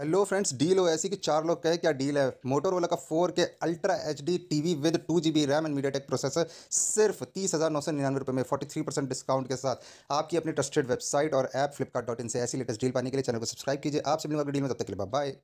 hello friends deal हो ऐसी कि चार लोग कहे क्या डील है वाला का four K ultra H D T V with two G B RAM and MediaTek processor सिर्फ तीस हज़ार नौ सौ निन्यानवे रुपये में फोर्टी थ्री परसेंट डिस्काउंट के साथ आपकी अपनी ट्रस्टेड वेबसाइट और ऐप फ्लिपकार्ट डॉट इन से ऐसी लेटेस्ट डील पाने के लिए चैनल को सब्सक्राइब कीजिए आप सभी डील में तब तक के लिए बाय